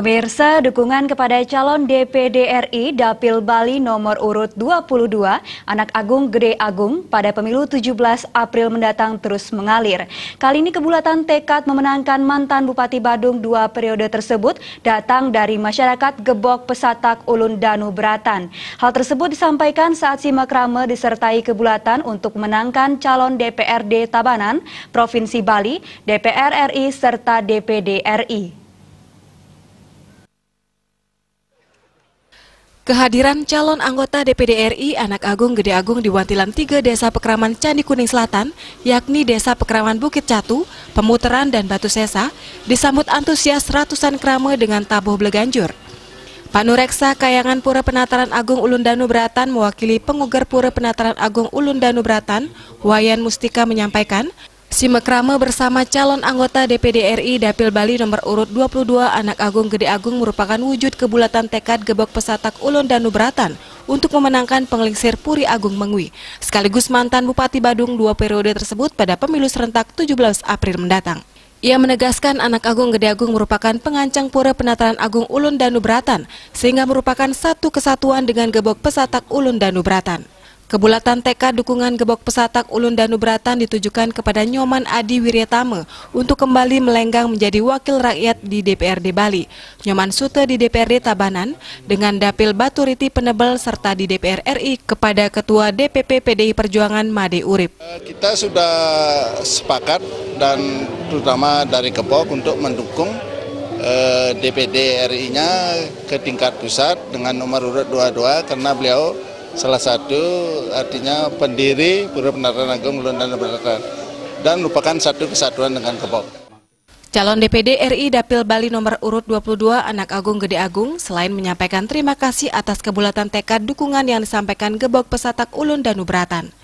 Pemirsa, dukungan kepada calon DPD RI Dapil Bali nomor urut 22, Anak Agung Gede Agung pada pemilu 17 April mendatang terus mengalir. Kali ini kebulatan tekad memenangkan mantan Bupati Badung dua periode tersebut datang dari masyarakat Gebok Pesatak Ulun Danu Beratan. Hal tersebut disampaikan saat simak rame disertai kebulatan untuk menangkan calon DPRD Tabanan, Provinsi Bali, DPR RI, serta DPD RI. Kehadiran calon anggota DPD RI Anak Agung Gede Agung di Wantilan 3 Desa Pekraman Candi Kuning Selatan, yakni Desa Pekraman Bukit Catu, Pemuteran, dan Batu Sesa, disambut antusias ratusan kerama dengan tabuh Pak Panureksa Kayangan Pura Penataran Agung Ulun Danu Beratan mewakili pengugar Pura Penataran Agung Ulun Danu Beratan, Wayan Mustika menyampaikan, Simakrama bersama calon anggota DPD RI Dapil Bali nomor urut 22 Anak Agung Gede Agung merupakan wujud kebulatan tekad Gebok Pesatak Ulun dan Nubratan untuk memenangkan pengelingsir Puri Agung Mengwi, sekaligus mantan Bupati Badung dua periode tersebut pada pemilu serentak 17 April mendatang. Ia menegaskan anak agung Gede Agung merupakan pengancang pura penataran agung Ulun Danubratan, sehingga merupakan satu kesatuan dengan gebok pesatak Ulun Danubratan. Kebulatan TK dukungan Gebok Pesatak Ulun Danu Beratan ditujukan kepada Nyoman Adi Wiryatama untuk kembali melenggang menjadi wakil rakyat di DPRD Bali, Nyoman Sute di DPRD Tabanan, dengan Dapil Baturiti Penebel serta di DPR RI kepada Ketua DPP PDI Perjuangan Made Urip. Eh, kita sudah sepakat dan terutama dari Gebok untuk mendukung eh, DPD RI-nya ke tingkat pusat dengan nomor urut 22 karena beliau Salah satu artinya pendiri pura Penataran Agung Lundana Penataran dan merupakan satu kesatuan dengan kebok. Calon DPD RI Dapil Bali nomor urut 22 Anak Agung Gede Agung selain menyampaikan terima kasih atas kebulatan tekad dukungan yang disampaikan Gebok Pesatak Ulun Nubratan.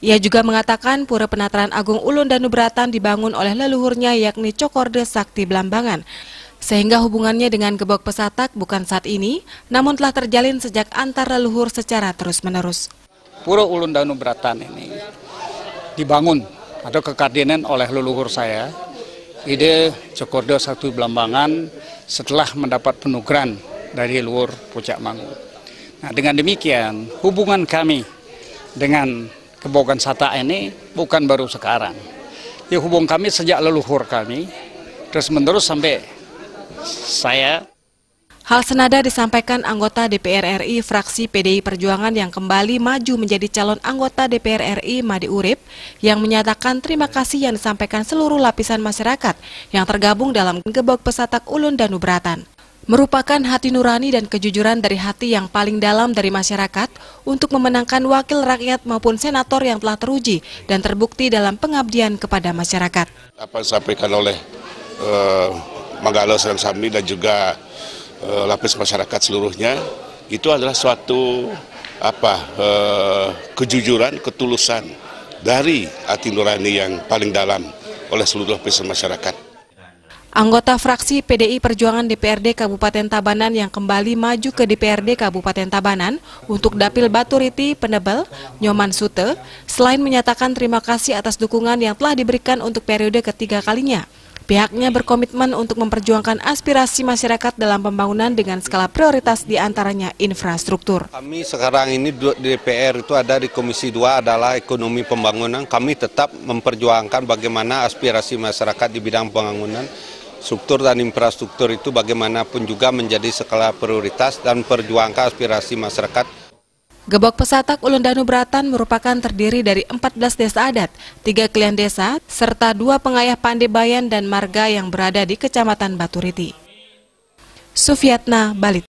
Ia juga mengatakan Pura Penataran Agung Ulun Nubratan dibangun oleh leluhurnya yakni Cokorde Sakti Blambangan sehingga hubungannya dengan Gebok Pesatak bukan saat ini, namun telah terjalin sejak antar leluhur secara terus-menerus. Pura Ulun Danu Beratan ini dibangun atau kekardinan oleh leluhur saya. Ide Cokordo Satu Belambangan setelah mendapat penugran dari luhur Puncak Mangu. Nah, dengan demikian, hubungan kami dengan Kebogan Sata ini bukan baru sekarang. Ya hubung kami sejak leluhur kami, terus menerus sampai saya. Hal senada disampaikan anggota DPR RI fraksi PDI Perjuangan yang kembali maju menjadi calon anggota DPR RI Madi Urip yang menyatakan terima kasih yang disampaikan seluruh lapisan masyarakat yang tergabung dalam Gebok Pesatak Ulun dan Nubratan merupakan hati nurani dan kejujuran dari hati yang paling dalam dari masyarakat untuk memenangkan wakil rakyat maupun senator yang telah teruji dan terbukti dalam pengabdian kepada masyarakat. Apa yang disampaikan oleh uh, Manggalo Serang Sambi dan juga uh, lapis masyarakat seluruhnya itu adalah suatu apa uh, kejujuran, ketulusan dari hati nurani yang paling dalam oleh seluruh lapis masyarakat. Anggota fraksi PDI Perjuangan DPRD Kabupaten Tabanan yang kembali maju ke DPRD Kabupaten Tabanan untuk Dapil Baturiti Penebel, Nyoman Sute, selain menyatakan terima kasih atas dukungan yang telah diberikan untuk periode ketiga kalinya. Pihaknya berkomitmen untuk memperjuangkan aspirasi masyarakat dalam pembangunan dengan skala prioritas diantaranya infrastruktur. Kami sekarang ini di DPR itu ada di Komisi 2 adalah ekonomi pembangunan. Kami tetap memperjuangkan bagaimana aspirasi masyarakat di bidang pembangunan struktur dan infrastruktur itu bagaimanapun juga menjadi skala prioritas dan perjuangkan aspirasi masyarakat Gebok Pesatak Ulun Danu Bratan merupakan terdiri dari 14 desa adat, 3 klien desa, serta dua pengayah pandebayan dan marga yang berada di Kecamatan Baturiti. Sufiatna, Balit.